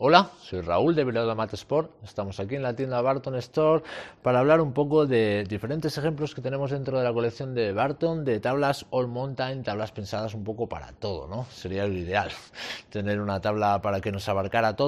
Hola, soy Raúl de Velado Mat Sport. Estamos aquí en la tienda Barton Store para hablar un poco de diferentes ejemplos que tenemos dentro de la colección de Barton de tablas all mountain, tablas pensadas un poco para todo, ¿no? Sería lo ideal tener una tabla para que nos abarcara todo.